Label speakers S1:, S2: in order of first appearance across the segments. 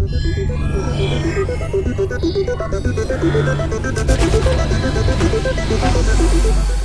S1: Thank you.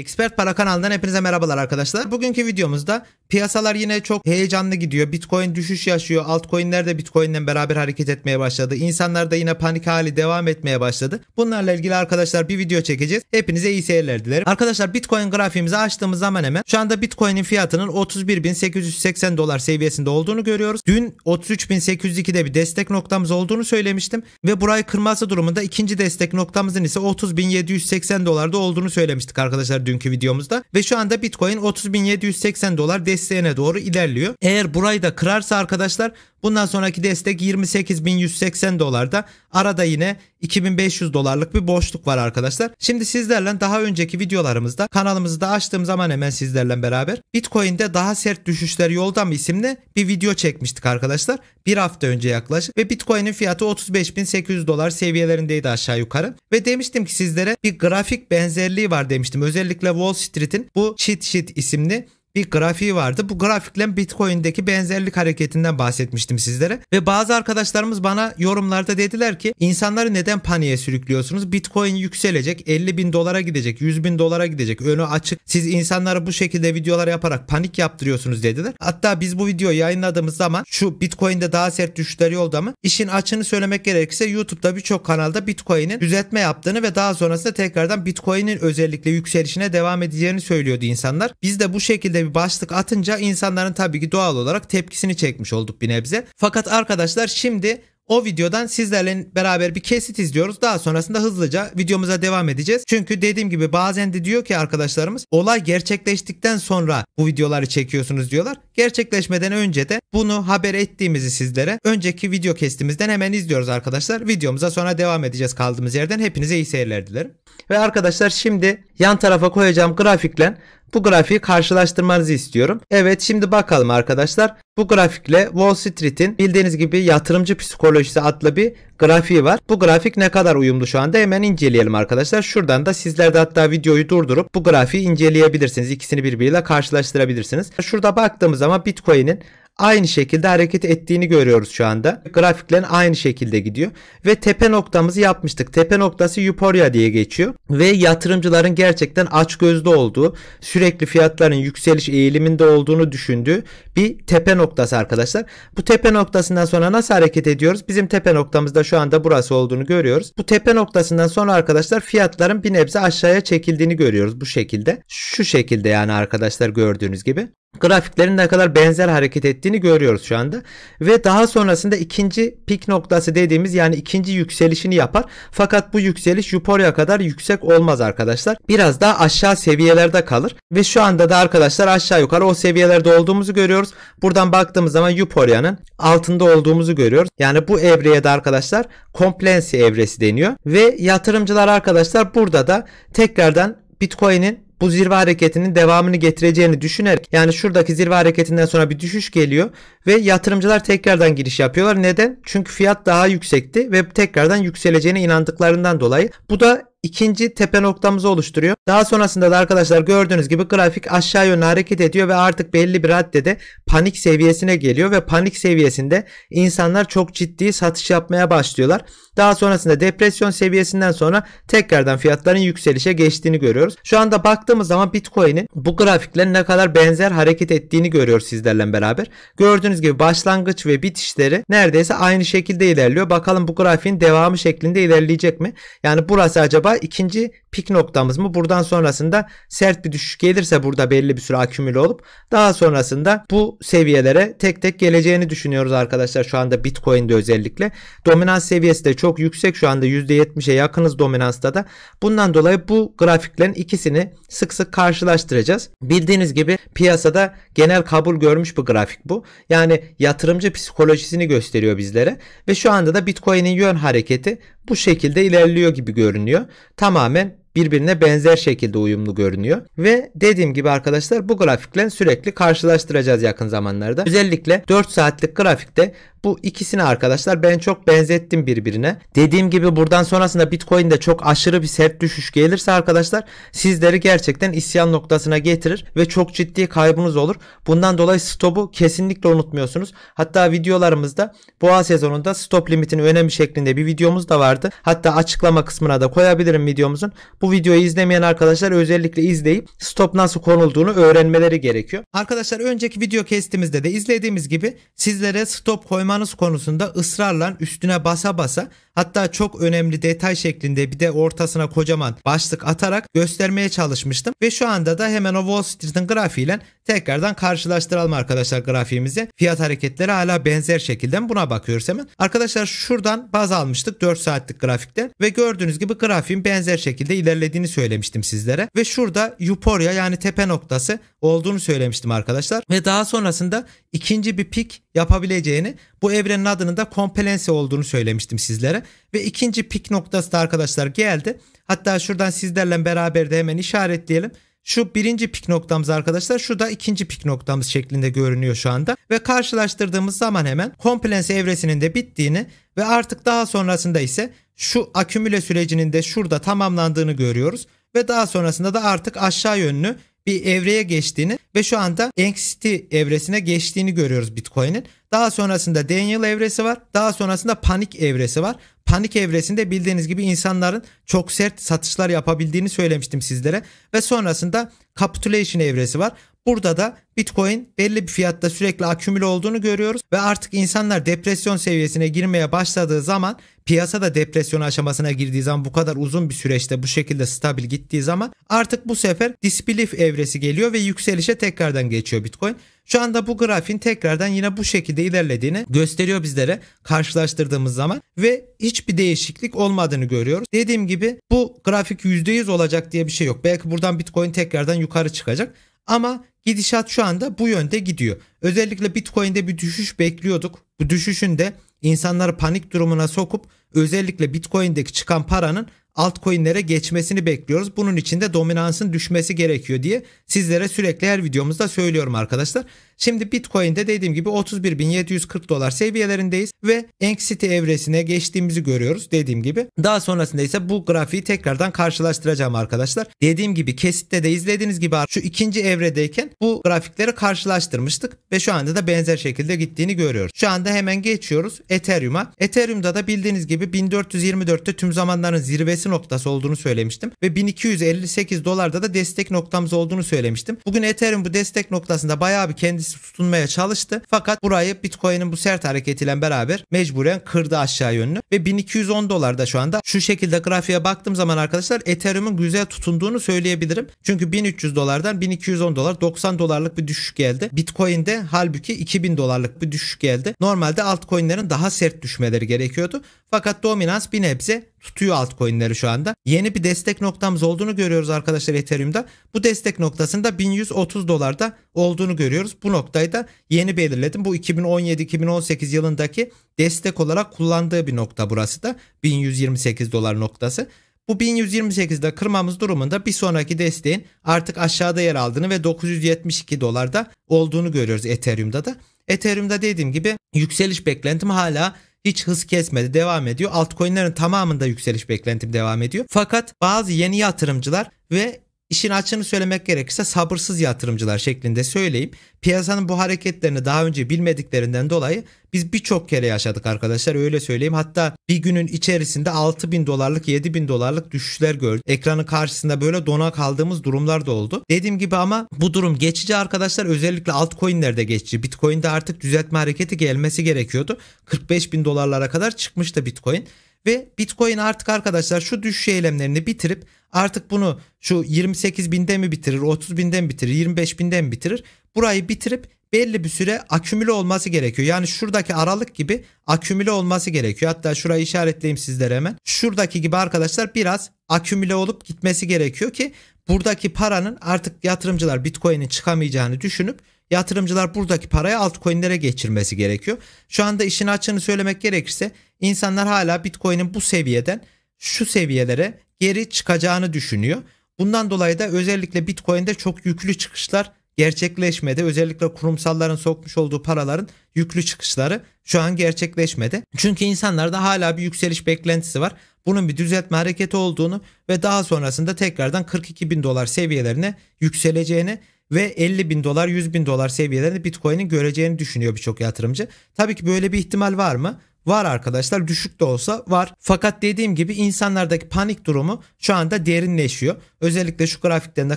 S1: Expert Para kanalından hepinize merhabalar arkadaşlar. Bugünkü videomuzda piyasalar yine çok heyecanlı gidiyor. Bitcoin düşüş yaşıyor. Altcoin'ler de Bitcoin'le beraber hareket etmeye başladı. İnsanlar da yine panik hali devam etmeye başladı. Bunlarla ilgili arkadaşlar bir video çekeceğiz. Hepinize iyi seyirler dilerim. Arkadaşlar Bitcoin grafiğimizi açtığımız zaman hemen şu anda Bitcoin'in fiyatının 31.880 dolar seviyesinde olduğunu görüyoruz. Dün 33.802'de bir destek noktamız olduğunu söylemiştim ve burayı kırması durumunda ikinci destek noktamızın ise 30.780 dolarda olduğunu söylemiştik arkadaşlar dünkü videomuzda. Ve şu anda Bitcoin 30.780 dolar desteğine doğru ilerliyor. Eğer burayı da kırarsa arkadaşlar Bundan sonraki destek 28.180 dolarda. Arada yine 2500 dolarlık bir boşluk var arkadaşlar. Şimdi sizlerle daha önceki videolarımızda kanalımızı da açtığım zaman hemen sizlerle beraber Bitcoin'de daha sert düşüşler yolda mı isimli bir video çekmiştik arkadaşlar. Bir hafta önce yaklaşık ve Bitcoin'in fiyatı 35.800 dolar seviyelerindeydi aşağı yukarı. Ve demiştim ki sizlere bir grafik benzerliği var demiştim. Özellikle Wall Street'in bu Cheat Sheet isimli bir grafiği vardı. Bu grafikle Bitcoin'deki benzerlik hareketinden bahsetmiştim sizlere. Ve bazı arkadaşlarımız bana yorumlarda dediler ki insanları neden paniğe sürüklüyorsunuz? Bitcoin yükselecek 50 bin dolara gidecek 100 bin dolara gidecek önü açık. Siz insanları bu şekilde videolar yaparak panik yaptırıyorsunuz dediler. Hatta biz bu videoyu yayınladığımız zaman şu Bitcoin'de daha sert düşüşler oldu ama işin açını söylemek gerekirse YouTube'da birçok kanalda Bitcoin'in düzeltme yaptığını ve daha sonrasında tekrardan Bitcoin'in özellikle yükselişine devam edeceğini söylüyordu insanlar. Biz de bu şekilde şeklinde bir başlık atınca insanların tabii ki doğal olarak tepkisini çekmiş olduk bir nebze. Fakat arkadaşlar şimdi o videodan sizlerle beraber bir kesit izliyoruz. Daha sonrasında hızlıca videomuza devam edeceğiz. Çünkü dediğim gibi bazen de diyor ki arkadaşlarımız olay gerçekleştikten sonra bu videoları çekiyorsunuz diyorlar. Gerçekleşmeden önce de bunu haber ettiğimizi sizlere önceki video kestimizden hemen izliyoruz arkadaşlar. Videomuza sonra devam edeceğiz kaldığımız yerden. Hepinize iyi seyirler dilerim. Ve arkadaşlar şimdi yan tarafa koyacağım grafikle bu grafiği karşılaştırmanızı istiyorum. Evet şimdi bakalım arkadaşlar. Bu grafikle Wall Street'in bildiğiniz gibi yatırımcı psikolojisi adlı bir grafiği var. Bu grafik ne kadar uyumlu şu anda hemen inceleyelim arkadaşlar. Şuradan da sizler de hatta videoyu durdurup bu grafiği inceleyebilirsiniz. İkisini birbiriyle karşılaştırabilirsiniz. Şurada baktığımız zaman Bitcoin'in aynı şekilde hareket ettiğini görüyoruz şu anda. Grafiklerin aynı şekilde gidiyor. Ve tepe noktamızı yapmıştık. Tepe noktası Euphoria diye geçiyor. Ve yatırımcıların gerçekten aç açgözlü olduğu, sürekli fiyatların yükseliş eğiliminde olduğunu düşündüğü bir tepe noktası arkadaşlar. Bu tepe noktasından sonra nasıl hareket ediyoruz? Bizim tepe noktamızda şu anda burası olduğunu görüyoruz. Bu tepe noktasından sonra arkadaşlar fiyatların bir nebze aşağıya çekildiğini görüyoruz bu şekilde. Şu şekilde yani arkadaşlar gördüğünüz gibi grafiklerin ne kadar benzer hareket ettiğini görüyoruz şu anda. Ve daha sonrasında ikinci pik noktası dediğimiz yani ikinci yükselişini yapar. Fakat bu yükseliş yukarıya kadar yüksek olmaz arkadaşlar. Biraz daha aşağı seviyelerde kalır. Ve şu anda da arkadaşlar aşağı yukarı o seviyelerde olduğumuzu görüyoruz. Buradan baktığımız zaman yukarıyanın altında olduğumuzu görüyoruz. Yani bu evreye de arkadaşlar komplensi evresi deniyor. Ve yatırımcılar arkadaşlar burada da tekrardan Bitcoin'in bu zirve hareketinin devamını getireceğini düşünerek yani şuradaki zirve hareketinden sonra bir düşüş geliyor ve yatırımcılar tekrardan giriş yapıyorlar. Neden? Çünkü fiyat daha yüksekti ve tekrardan yükseleceğine inandıklarından dolayı. Bu da ikinci tepe noktamızı oluşturuyor. Daha sonrasında da arkadaşlar gördüğünüz gibi grafik aşağı yönlü hareket ediyor ve artık belli bir raddede panik seviyesine geliyor ve panik seviyesinde insanlar çok ciddi satış yapmaya başlıyorlar. Daha sonrasında depresyon seviyesinden sonra tekrardan fiyatların yükselişe geçtiğini görüyoruz. Şu anda baktığımız zaman Bitcoin'in bu grafikle ne kadar benzer hareket ettiğini görüyoruz sizlerle beraber. Gördüğünüz gibi başlangıç ve bitişleri neredeyse aynı şekilde ilerliyor. Bakalım bu grafiğin devamı şeklinde ilerleyecek mi? Yani burası acaba acaba ikinci pik noktamız mı? Buradan sonrasında sert bir düşüş gelirse burada belli bir süre akümüle olup daha sonrasında bu seviyelere tek tek geleceğini düşünüyoruz arkadaşlar şu anda Bitcoin'de özellikle. Dominans seviyesi de çok yüksek şu anda %70'e yakınız dominansta da. Bundan dolayı bu grafiklerin ikisini sık sık karşılaştıracağız. Bildiğiniz gibi piyasada genel kabul görmüş bir grafik bu. Yani yatırımcı psikolojisini gösteriyor bizlere ve şu anda da Bitcoin'in yön hareketi bu şekilde ilerliyor gibi görünüyor. Tamamen birbirine benzer şekilde uyumlu görünüyor. Ve dediğim gibi arkadaşlar bu grafikle sürekli karşılaştıracağız yakın zamanlarda. Özellikle 4 saatlik grafikte bu ikisini arkadaşlar ben çok benzettim birbirine. Dediğim gibi buradan sonrasında Bitcoin'de çok aşırı bir sert düşüş gelirse arkadaşlar sizleri gerçekten isyan noktasına getirir ve çok ciddi kaybınız olur. Bundan dolayı stopu kesinlikle unutmuyorsunuz. Hatta videolarımızda boğa sezonunda stop limitin önemi şeklinde bir videomuz da vardı. Hatta açıklama kısmına da koyabilirim videomuzun. Bu videoyu izlemeyen arkadaşlar özellikle izleyip stop nasıl konulduğunu öğrenmeleri gerekiyor. Arkadaşlar önceki video kestimizde de izlediğimiz gibi sizlere stop koyma kullanmanız konusunda ısrarla üstüne basa basa hatta çok önemli detay şeklinde bir de ortasına kocaman başlık atarak göstermeye çalışmıştım. Ve şu anda da hemen o Wall Street'in grafiğiyle tekrardan karşılaştıralım arkadaşlar grafiğimizi. Fiyat hareketleri hala benzer şekilde buna bakıyoruz hemen. Arkadaşlar şuradan baz almıştık 4 saatlik grafikte ve gördüğünüz gibi grafiğin benzer şekilde ilerlediğini söylemiştim sizlere. Ve şurada Euphoria yani tepe noktası olduğunu söylemiştim arkadaşlar. Ve daha sonrasında ikinci bir pik yapabileceğini bu evrenin adının da Kompelense olduğunu söylemiştim sizlere. Ve ikinci pik noktası da arkadaşlar geldi. Hatta şuradan sizlerle beraber de hemen işaretleyelim. Şu birinci pik noktamız arkadaşlar şu da ikinci pik noktamız şeklinde görünüyor şu anda. Ve karşılaştırdığımız zaman hemen Kompelense evresinin de bittiğini ve artık daha sonrasında ise şu akümüle sürecinin de şurada tamamlandığını görüyoruz. Ve daha sonrasında da artık aşağı yönlü bir evreye geçtiğini ve şu anda Anxiety evresine geçtiğini görüyoruz Bitcoin'in. Daha sonrasında Daniel evresi var. Daha sonrasında panik evresi var panik evresinde bildiğiniz gibi insanların çok sert satışlar yapabildiğini söylemiştim sizlere ve sonrasında capitulation evresi var. Burada da Bitcoin belli bir fiyatta sürekli akümüle olduğunu görüyoruz ve artık insanlar depresyon seviyesine girmeye başladığı zaman piyasa da depresyon aşamasına girdiği zaman bu kadar uzun bir süreçte bu şekilde stabil gittiği zaman artık bu sefer disbelief evresi geliyor ve yükselişe tekrardan geçiyor Bitcoin. Şu anda bu grafiğin tekrardan yine bu şekilde ilerlediğini gösteriyor bizlere karşılaştırdığımız zaman ve hiçbir değişiklik olmadığını görüyoruz. Dediğim gibi bu grafik %100 olacak diye bir şey yok. Belki buradan Bitcoin tekrardan yukarı çıkacak ama gidişat şu anda bu yönde gidiyor. Özellikle Bitcoin'de bir düşüş bekliyorduk. Bu düşüşün de insanları panik durumuna sokup özellikle Bitcoin'deki çıkan paranın altcoin'lere geçmesini bekliyoruz. Bunun için de dominansın düşmesi gerekiyor diye sizlere sürekli her videomuzda söylüyorum arkadaşlar. Şimdi Bitcoin'de dediğim gibi 31.740 dolar seviyelerindeyiz ve anxiety evresine geçtiğimizi görüyoruz dediğim gibi. Daha sonrasında ise bu grafiği tekrardan karşılaştıracağım arkadaşlar. Dediğim gibi kesitte de izlediğiniz gibi şu ikinci evredeyken bu grafikleri karşılaştırmıştık ve şu anda da benzer şekilde gittiğini görüyoruz. Şu anda hemen geçiyoruz Ethereum'a. Ethereum'da da bildiğiniz gibi 1424'te tüm zamanların zirvesi noktası olduğunu söylemiştim ve 1258 dolarda da destek noktamız olduğunu söylemiştim. Bugün Ethereum bu destek noktasında bayağı bir kendisi agresif tutunmaya çalıştı. Fakat burayı Bitcoin'in bu sert hareketiyle beraber mecburen kırdı aşağı yönlü. Ve 1210 dolarda şu anda. Şu şekilde grafiğe baktığım zaman arkadaşlar Ethereum'un güzel tutunduğunu söyleyebilirim. Çünkü 1300 dolardan 1210 dolar 90 dolarlık bir düşüş geldi. Bitcoin'de halbuki 2000 dolarlık bir düşüş geldi. Normalde altcoin'lerin daha sert düşmeleri gerekiyordu. Fakat dominans bir nebze tutuyor altcoin'leri şu anda. Yeni bir destek noktamız olduğunu görüyoruz arkadaşlar Ethereum'da. Bu destek noktasında 1130 dolarda olduğunu görüyoruz. Bu noktayı da yeni belirledim. Bu 2017-2018 yılındaki destek olarak kullandığı bir nokta burası da 1128 dolar noktası. Bu 1128'de kırmamız durumunda bir sonraki desteğin artık aşağıda yer aldığını ve 972 dolarda olduğunu görüyoruz Ethereum'da da. Ethereum'da dediğim gibi yükseliş beklentim hala hiç hız kesmedi devam ediyor. Altcoin'lerin tamamında yükseliş beklentim devam ediyor. Fakat bazı yeni yatırımcılar ve İşin açığını söylemek gerekirse sabırsız yatırımcılar şeklinde söyleyeyim. Piyasanın bu hareketlerini daha önce bilmediklerinden dolayı biz birçok kere yaşadık arkadaşlar öyle söyleyeyim. Hatta bir günün içerisinde 6 bin dolarlık 7 bin dolarlık düşüşler gördük. Ekranın karşısında böyle dona kaldığımız durumlar da oldu. Dediğim gibi ama bu durum geçici arkadaşlar özellikle altcoinlerde geçici. Bitcoin'de artık düzeltme hareketi gelmesi gerekiyordu. 45 bin dolarlara kadar çıkmıştı Bitcoin. Ve Bitcoin artık arkadaşlar şu düşüş eylemlerini bitirip artık bunu şu 28 binde mi bitirir, 30 binde mi bitirir, 25 binde mi bitirir? Burayı bitirip belli bir süre akümüle olması gerekiyor. Yani şuradaki aralık gibi akümüle olması gerekiyor. Hatta şurayı işaretleyeyim sizlere hemen. Şuradaki gibi arkadaşlar biraz akümüle olup gitmesi gerekiyor ki buradaki paranın artık yatırımcılar Bitcoin'in çıkamayacağını düşünüp yatırımcılar buradaki parayı altcoin'lere geçirmesi gerekiyor. Şu anda işin açığını söylemek gerekirse İnsanlar hala Bitcoin'in bu seviyeden şu seviyelere geri çıkacağını düşünüyor. Bundan dolayı da özellikle Bitcoin'de çok yüklü çıkışlar gerçekleşmedi. Özellikle kurumsalların sokmuş olduğu paraların yüklü çıkışları şu an gerçekleşmedi. Çünkü insanlarda hala bir yükseliş beklentisi var. Bunun bir düzeltme hareketi olduğunu ve daha sonrasında tekrardan 42 bin dolar seviyelerine yükseleceğini ve 50 bin dolar 100 bin dolar seviyelerinde Bitcoin'in göreceğini düşünüyor birçok yatırımcı. Tabii ki böyle bir ihtimal var mı? Var arkadaşlar düşük de olsa var. Fakat dediğim gibi insanlardaki panik durumu şu anda derinleşiyor. Özellikle şu grafiklerinde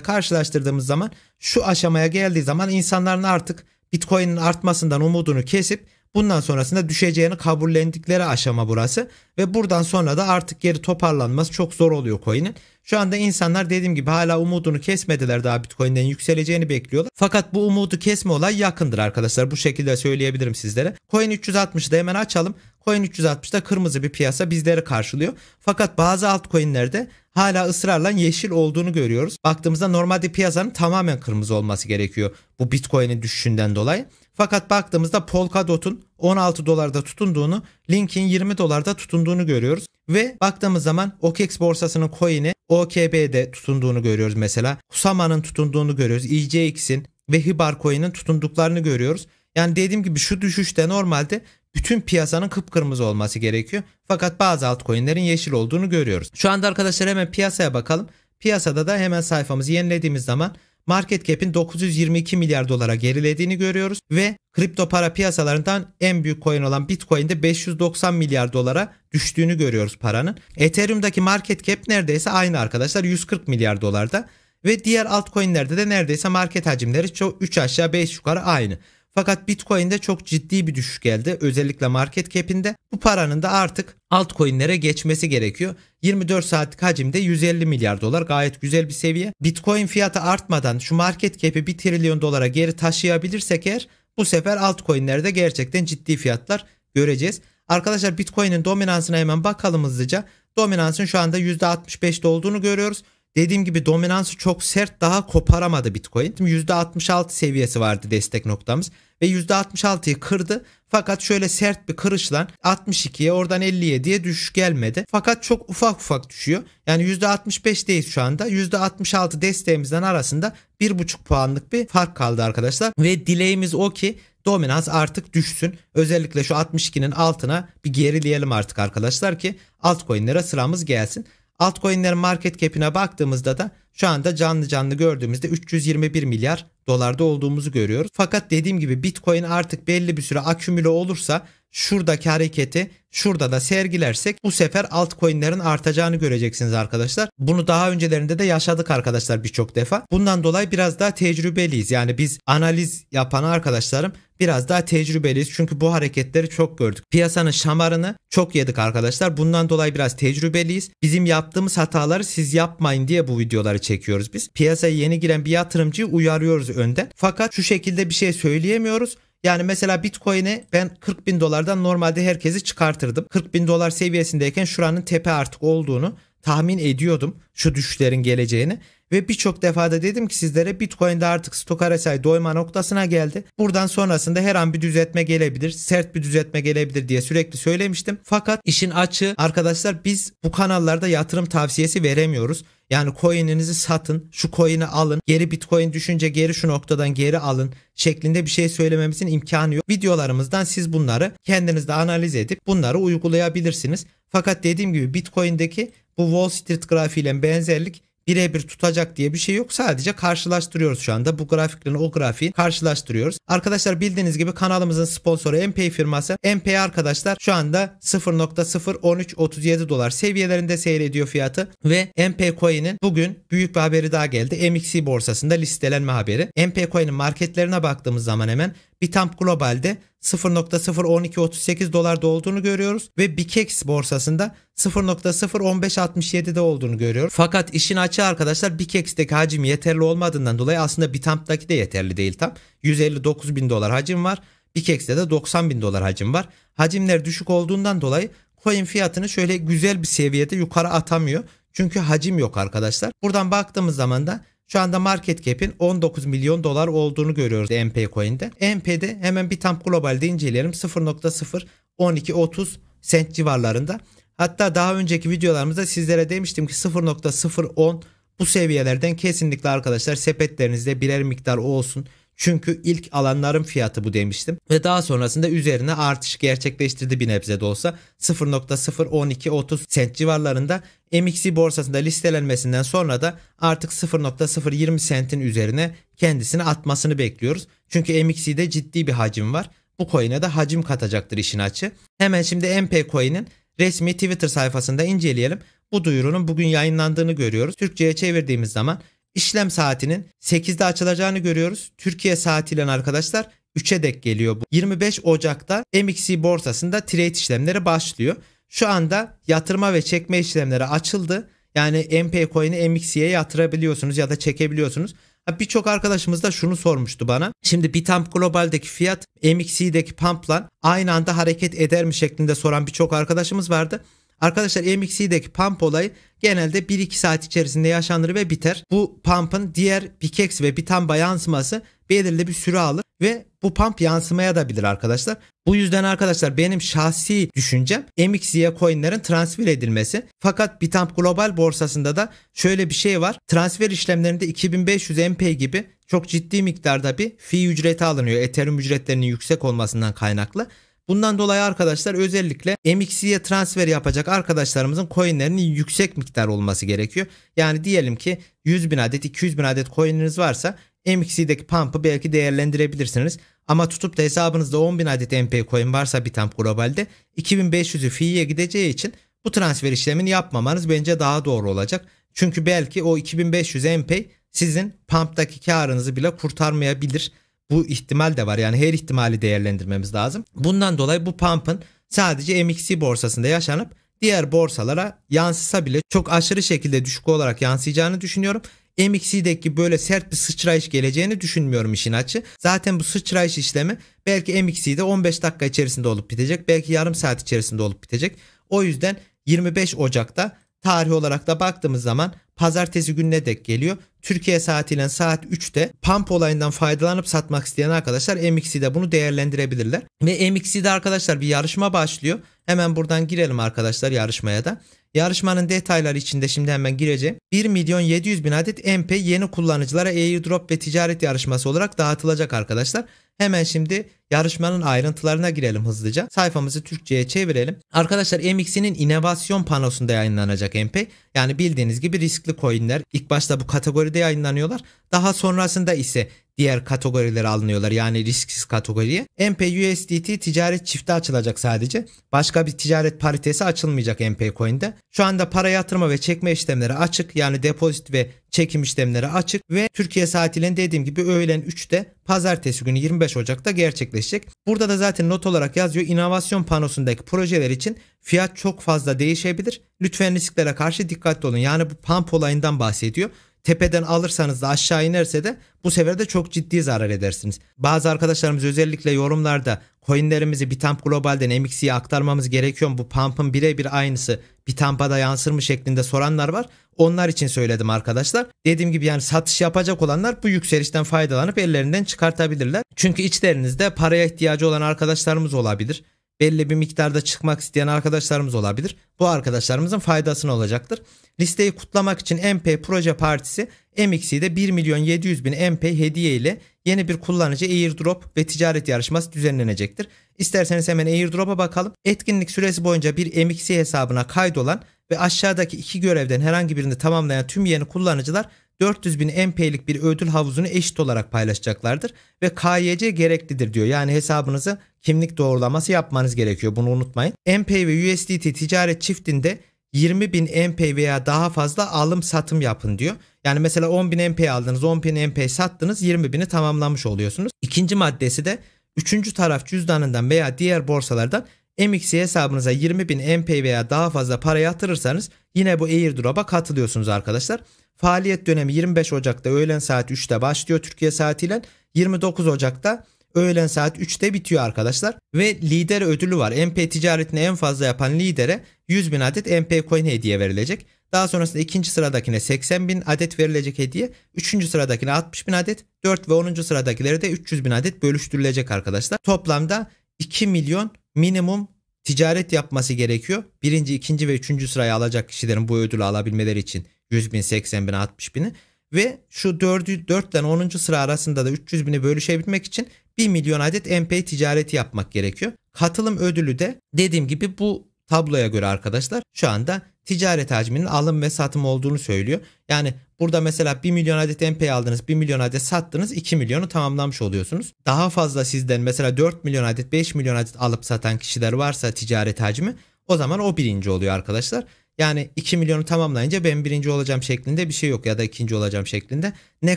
S1: karşılaştırdığımız zaman şu aşamaya geldiği zaman insanların artık Bitcoin'in artmasından umudunu kesip Bundan sonrasında düşeceğini kabullendikleri aşama burası ve buradan sonra da artık geri toparlanması çok zor oluyor coin'in. Şu anda insanlar dediğim gibi hala umudunu kesmediler daha Bitcoin'den yükseleceğini bekliyorlar. Fakat bu umudu kesme olay yakındır arkadaşlar. Bu şekilde söyleyebilirim sizlere. Coin 360'ı da hemen açalım. Coin 360'da kırmızı bir piyasa bizleri karşılıyor. Fakat bazı altcoin'lerde hala ısrarla yeşil olduğunu görüyoruz. Baktığımızda normalde piyasanın tamamen kırmızı olması gerekiyor bu Bitcoin'in düşüşünden dolayı. Fakat baktığımızda Polkadot'un 16 dolarda tutunduğunu, Link'in 20 dolarda tutunduğunu görüyoruz. Ve baktığımız zaman OKEX borsasının coin'i OKB'de tutunduğunu görüyoruz mesela. Kusama'nın tutunduğunu görüyoruz. ICX'in e ve Hibar coin'in tutunduklarını görüyoruz. Yani dediğim gibi şu düşüşte normalde bütün piyasanın kıpkırmızı olması gerekiyor. Fakat bazı altcoin'lerin yeşil olduğunu görüyoruz. Şu anda arkadaşlar hemen piyasaya bakalım. Piyasada da hemen sayfamızı yenilediğimiz zaman market cap'in 922 milyar dolara gerilediğini görüyoruz ve kripto para piyasalarından en büyük coin olan Bitcoin'de 590 milyar dolara düştüğünü görüyoruz paranın. Ethereum'daki market cap neredeyse aynı arkadaşlar 140 milyar dolarda ve diğer altcoin'lerde de neredeyse market hacimleri çoğu 3 aşağı 5 yukarı aynı. Fakat Bitcoin'de çok ciddi bir düşüş geldi. Özellikle market cap'inde. Bu paranın da artık altcoin'lere geçmesi gerekiyor. 24 saatlik hacimde 150 milyar dolar gayet güzel bir seviye. Bitcoin fiyatı artmadan şu market cap'i 1 trilyon dolara geri taşıyabilirsek eğer bu sefer altcoin'lerde gerçekten ciddi fiyatlar göreceğiz. Arkadaşlar Bitcoin'in dominansına hemen bakalım hızlıca. Dominansın şu anda %65'de olduğunu görüyoruz. Dediğim gibi dominansı çok sert daha koparamadı Bitcoin. %66 seviyesi vardı destek noktamız ve %66'yı kırdı. Fakat şöyle sert bir kırışla 62'ye oradan 50'ye diye düşüş gelmedi. Fakat çok ufak ufak düşüyor. Yani %65'deyiz şu anda. %66 desteğimizden arasında 1,5 puanlık bir fark kaldı arkadaşlar. Ve dileğimiz o ki dominans artık düşsün. Özellikle şu 62'nin altına bir gerileyelim artık arkadaşlar ki altcoin'lere sıramız gelsin. Altcoin'lerin market cap'ine baktığımızda da şu anda canlı canlı gördüğümüzde 321 milyar dolarda olduğumuzu görüyoruz. Fakat dediğim gibi Bitcoin artık belli bir süre akümüle olursa şuradaki hareketi şurada da sergilersek bu sefer altcoin'lerin artacağını göreceksiniz arkadaşlar. Bunu daha öncelerinde de yaşadık arkadaşlar birçok defa. Bundan dolayı biraz daha tecrübeliyiz. Yani biz analiz yapan arkadaşlarım biraz daha tecrübeliyiz. Çünkü bu hareketleri çok gördük. Piyasanın şamarını çok yedik arkadaşlar. Bundan dolayı biraz tecrübeliyiz. Bizim yaptığımız hataları siz yapmayın diye bu videoları çekiyoruz biz. Piyasaya yeni giren bir yatırımcıyı uyarıyoruz önden. Fakat şu şekilde bir şey söyleyemiyoruz. Yani mesela Bitcoin'i ben 40 bin dolardan normalde herkesi çıkartırdım. 40 bin dolar seviyesindeyken şuranın tepe artık olduğunu tahmin ediyordum şu düşüşlerin geleceğini. Ve birçok defada dedim ki sizlere Bitcoin'de artık stok RSI doyma noktasına geldi. Buradan sonrasında her an bir düzeltme gelebilir. Sert bir düzeltme gelebilir diye sürekli söylemiştim. Fakat işin açığı arkadaşlar biz bu kanallarda yatırım tavsiyesi veremiyoruz. Yani coin'inizi satın, şu coin'i alın, geri bitcoin düşünce geri şu noktadan geri alın şeklinde bir şey söylememizin imkanı yok. Videolarımızdan siz bunları kendinizde analiz edip bunları uygulayabilirsiniz. Fakat dediğim gibi bitcoin'deki bu Wall Street grafiğiyle benzerlik birebir tutacak diye bir şey yok. Sadece karşılaştırıyoruz şu anda. Bu grafiklerin o grafiği karşılaştırıyoruz. Arkadaşlar bildiğiniz gibi kanalımızın sponsoru MP firması. MP arkadaşlar şu anda 0.01337 dolar seviyelerinde seyrediyor fiyatı ve MP Coin'in bugün büyük bir haberi daha geldi. MXC borsasında listelenme haberi. MP Coin'in marketlerine baktığımız zaman hemen Bitamp Global'de 0.01238 dolarda olduğunu görüyoruz ve Bikex borsasında 0.01567'de olduğunu görüyoruz. Fakat işin açığı arkadaşlar Bikex'teki hacim yeterli olmadığından dolayı aslında Bitamp'taki de yeterli değil tam. 159 bin dolar hacim var. Bikex'te de 90 bin dolar hacim var. Hacimler düşük olduğundan dolayı coin fiyatını şöyle güzel bir seviyede yukarı atamıyor. Çünkü hacim yok arkadaşlar. Buradan baktığımız zaman da şu anda market cap'in 19 milyon dolar olduğunu görüyoruz MP coin'de. MP'de hemen bir tam globalde inceleyelim 0.01230 cent civarlarında. Hatta daha önceki videolarımızda sizlere demiştim ki 0.010 bu seviyelerden kesinlikle arkadaşlar sepetlerinizde birer miktar olsun. Çünkü ilk alanların fiyatı bu demiştim. Ve daha sonrasında üzerine artış gerçekleştirdi bir nebze de olsa. 0.012-30 sent civarlarında MXC borsasında listelenmesinden sonra da artık 0.020 sentin üzerine kendisini atmasını bekliyoruz. Çünkü MXC'de ciddi bir hacim var. Bu coin'e de hacim katacaktır işin açı. Hemen şimdi MP coin'in resmi Twitter sayfasında inceleyelim. Bu duyurunun bugün yayınlandığını görüyoruz. Türkçe'ye çevirdiğimiz zaman İşlem saatinin 8'de açılacağını görüyoruz. Türkiye saatiyle arkadaşlar 3'e dek geliyor bu. 25 Ocak'ta MXC borsasında trade işlemleri başlıyor. Şu anda yatırma ve çekme işlemleri açıldı. Yani MP coin'i MXC'ye yatırabiliyorsunuz ya da çekebiliyorsunuz. Birçok arkadaşımız da şunu sormuştu bana. Şimdi Bitamp Global'deki fiyat MXC'deki pump'la aynı anda hareket eder mi şeklinde soran birçok arkadaşımız vardı. Arkadaşlar MXC'deki pump olayı genelde 1-2 saat içerisinde yaşanır ve biter. Bu pump'ın diğer pickex ve bitamba yansıması belirli bir süre alır ve bu pump yansımaya da bilir arkadaşlar. Bu yüzden arkadaşlar benim şahsi düşüncem MXY coinlerin transfer edilmesi. Fakat Bitamp Global borsasında da şöyle bir şey var. Transfer işlemlerinde 2500 MP gibi çok ciddi miktarda bir fee ücreti alınıyor. Ethereum ücretlerinin yüksek olmasından kaynaklı. Bundan dolayı arkadaşlar özellikle MXC'ye transfer yapacak arkadaşlarımızın coinlerinin yüksek miktar olması gerekiyor. Yani diyelim ki 100 bin adet 200 bin adet coininiz varsa MXC'deki pump'ı belki değerlendirebilirsiniz. Ama tutup da hesabınızda 10 bin adet MP coin varsa Bitamp globalde 2500'ü fiye gideceği için bu transfer işlemini yapmamanız bence daha doğru olacak. Çünkü belki o 2500 MP sizin pump'taki karınızı bile kurtarmayabilir bu ihtimal de var. Yani her ihtimali değerlendirmemiz lazım. Bundan dolayı bu pump'ın sadece MXC borsasında yaşanıp diğer borsalara yansısa bile çok aşırı şekilde düşük olarak yansıyacağını düşünüyorum. MXC'deki böyle sert bir sıçrayış geleceğini düşünmüyorum işin açı. Zaten bu sıçrayış işlemi belki MXC'de 15 dakika içerisinde olup bitecek. Belki yarım saat içerisinde olup bitecek. O yüzden 25 Ocak'ta Tarih olarak da baktığımız zaman pazartesi gününe dek geliyor. Türkiye saatiyle saat 3'te pump olayından faydalanıp satmak isteyen arkadaşlar MXC'de bunu değerlendirebilirler. Ve MXC'de arkadaşlar bir yarışma başlıyor. Hemen buradan girelim arkadaşlar yarışmaya da. Yarışmanın detayları içinde şimdi hemen gireceğim. 1 milyon 700 bin adet MP yeni kullanıcılara airdrop ve ticaret yarışması olarak dağıtılacak arkadaşlar. Hemen şimdi yarışmanın ayrıntılarına girelim hızlıca. Sayfamızı Türkçe'ye çevirelim. Arkadaşlar MX'nin inovasyon panosunda yayınlanacak MP. Yani bildiğiniz gibi riskli coinler ilk başta bu kategoride yayınlanıyorlar. Daha sonrasında ise diğer kategorilere alınıyorlar. Yani risksiz kategoriye. MP-USDT ticaret çifti açılacak sadece. Başka bir ticaret paritesi açılmayacak MP Coin'de. Şu anda para yatırma ve çekme işlemleri açık. Yani depozit ve çekim işlemleri açık ve Türkiye saatiyle dediğim gibi öğlen 3'te pazartesi günü 25 Ocak'ta gerçekleşecek. Burada da zaten not olarak yazıyor inovasyon panosundaki projeler için fiyat çok fazla değişebilir. Lütfen risklere karşı dikkatli olun. Yani bu pump olayından bahsediyor tepeden alırsanız da aşağı inerse de bu sefer de çok ciddi zarar edersiniz. Bazı arkadaşlarımız özellikle yorumlarda coinlerimizi Bitamp Global'den MX'ye aktarmamız gerekiyor mu? Bu pump'ın birebir aynısı Bitamp'a da yansır mı şeklinde soranlar var. Onlar için söyledim arkadaşlar. Dediğim gibi yani satış yapacak olanlar bu yükselişten faydalanıp ellerinden çıkartabilirler. Çünkü içlerinizde paraya ihtiyacı olan arkadaşlarımız olabilir belli bir miktarda çıkmak isteyen arkadaşlarımız olabilir. Bu arkadaşlarımızın faydasını olacaktır. Listeyi kutlamak için MP Proje Partisi MX'de 1 milyon 700 bin MP hediye ile yeni bir kullanıcı airdrop ve ticaret yarışması düzenlenecektir. İsterseniz hemen airdrop'a bakalım. Etkinlik süresi boyunca bir MXC hesabına kaydolan ve aşağıdaki iki görevden herhangi birini tamamlayan tüm yeni kullanıcılar 400 bin MP'lik bir ödül havuzunu eşit olarak paylaşacaklardır ve KYC gereklidir diyor. Yani hesabınızı kimlik doğrulaması yapmanız gerekiyor. Bunu unutmayın. MP ve USDT ticaret çiftinde 20 bin MP veya daha fazla alım satım yapın diyor. Yani mesela 10 bin MP aldınız 10 bin MP sattınız 20 bini tamamlamış oluyorsunuz. İkinci maddesi de üçüncü taraf cüzdanından veya diğer borsalardan MXC hesabınıza 20.000 MP veya daha fazla para yatırırsanız yine bu airdrop'a katılıyorsunuz arkadaşlar. Faaliyet dönemi 25 Ocak'ta öğlen saat 3'te başlıyor Türkiye saatiyle. 29 Ocak'ta öğlen saat 3'te bitiyor arkadaşlar. Ve lider ödülü var. MP ticaretini en fazla yapan lidere 100.000 adet MP coin hediye verilecek. Daha sonrasında ikinci sıradakine 80.000 adet verilecek hediye. Üçüncü sıradakine 60.000 adet. 4 ve 10. sıradakilere de 300.000 adet bölüştürülecek arkadaşlar. Toplamda 2 milyon minimum ticaret yapması gerekiyor. Birinci, ikinci ve üçüncü sırayı alacak kişilerin bu ödülü alabilmeleri için 100 bin, 80 bin, 60 bini ve şu 4, 4 ile 10. sıra arasında da 300 bini bölüşebilmek için 1 milyon adet MP ticareti yapmak gerekiyor. Katılım ödülü de dediğim gibi bu tabloya göre arkadaşlar şu anda ticaret hacminin alım ve satım olduğunu söylüyor. Yani burada mesela 1 milyon adet MP aldınız, 1 milyon adet sattınız, 2 milyonu tamamlamış oluyorsunuz. Daha fazla sizden mesela 4 milyon adet, 5 milyon adet alıp satan kişiler varsa ticaret hacmi o zaman o birinci oluyor arkadaşlar. Yani 2 milyonu tamamlayınca ben birinci olacağım şeklinde bir şey yok ya da ikinci olacağım şeklinde. Ne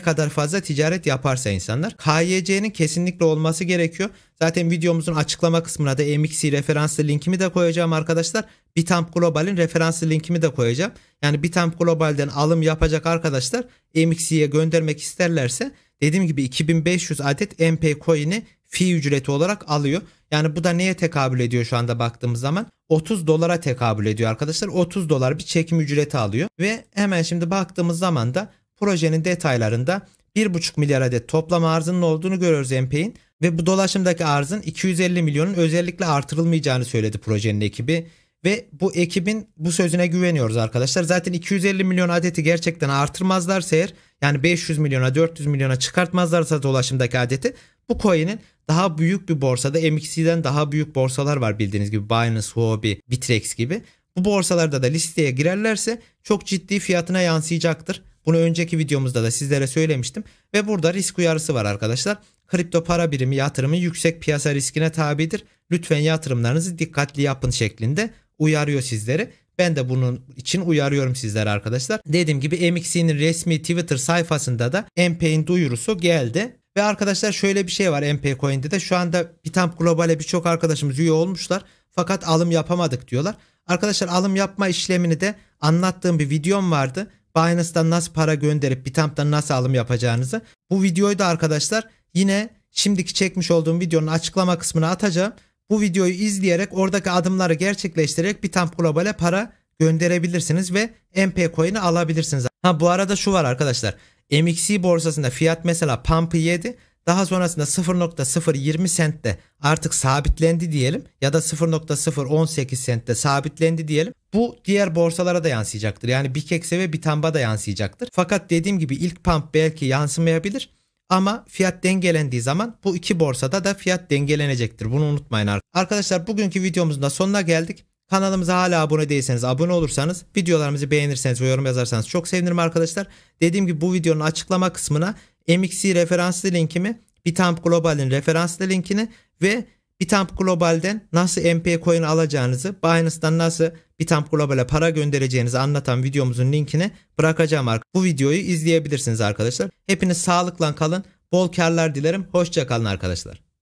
S1: kadar fazla ticaret yaparsa insanlar. KYC'nin kesinlikle olması gerekiyor. Zaten videomuzun açıklama kısmına da MXC referanslı linkimi de koyacağım arkadaşlar. Bitamp Global'in referanslı linkimi de koyacağım. Yani Bitamp Global'den alım yapacak arkadaşlar MXC'ye göndermek isterlerse dediğim gibi 2500 adet MP coin'i fee ücreti olarak alıyor. Yani bu da neye tekabül ediyor şu anda baktığımız zaman? 30 dolara tekabül ediyor arkadaşlar. 30 dolar bir çekim ücreti alıyor ve hemen şimdi baktığımız zaman da projenin detaylarında 1,5 milyar adet toplam arzının olduğunu görüyoruz MP'in ve bu dolaşımdaki arzın 250 milyonun özellikle artırılmayacağını söyledi projenin ekibi. Ve bu ekibin bu sözüne güveniyoruz arkadaşlar. Zaten 250 milyon adeti gerçekten artırmazlar eğer yani 500 milyona 400 milyona çıkartmazlarsa dolaşımdaki adeti bu coin'in daha büyük bir borsada MXC'den daha büyük borsalar var bildiğiniz gibi Binance, Huobi, Bitrex gibi. Bu borsalarda da listeye girerlerse çok ciddi fiyatına yansıyacaktır. Bunu önceki videomuzda da sizlere söylemiştim. Ve burada risk uyarısı var arkadaşlar. Kripto para birimi yatırımı yüksek piyasa riskine tabidir. Lütfen yatırımlarınızı dikkatli yapın şeklinde uyarıyor sizleri. Ben de bunun için uyarıyorum sizler arkadaşlar. Dediğim gibi MXC'nin resmi Twitter sayfasında da MP'in duyurusu geldi. Ve arkadaşlar şöyle bir şey var MP Coin'de de şu anda Bitamp Global'e birçok arkadaşımız üye olmuşlar. Fakat alım yapamadık diyorlar. Arkadaşlar alım yapma işlemini de anlattığım bir videom vardı. Binance'dan nasıl para gönderip Bitamp'tan nasıl alım yapacağınızı. Bu videoyu da arkadaşlar yine şimdiki çekmiş olduğum videonun açıklama kısmına atacağım bu videoyu izleyerek oradaki adımları gerçekleştirerek bir tam globale para gönderebilirsiniz ve MP coin'i alabilirsiniz. Ha bu arada şu var arkadaşlar. MXC borsasında fiyat mesela pump yedi. Daha sonrasında 0.020 sentte artık sabitlendi diyelim ya da 0.018 sentte sabitlendi diyelim. Bu diğer borsalara da yansıyacaktır. Yani Bikex'e ve Bitamb'a da yansıyacaktır. Fakat dediğim gibi ilk pump belki yansımayabilir. Ama fiyat dengelendiği zaman bu iki borsada da fiyat dengelenecektir. Bunu unutmayın arkadaşlar. Bugünkü videomuzun da sonuna geldik. Kanalımıza hala abone değilseniz abone olursanız, videolarımızı beğenirseniz ve yorum yazarsanız çok sevinirim arkadaşlar. Dediğim gibi bu videonun açıklama kısmına MXC referanslı linkimi, Bitamp Global'in referanslı linkini ve Bitamp Global'den nasıl MP coin alacağınızı, Binance'dan nasıl Bitamp Global'e para göndereceğinizi anlatan videomuzun linkine bırakacağım. Bu videoyu izleyebilirsiniz arkadaşlar. Hepiniz sağlıkla kalın. Bol karlar dilerim. Hoşça kalın arkadaşlar.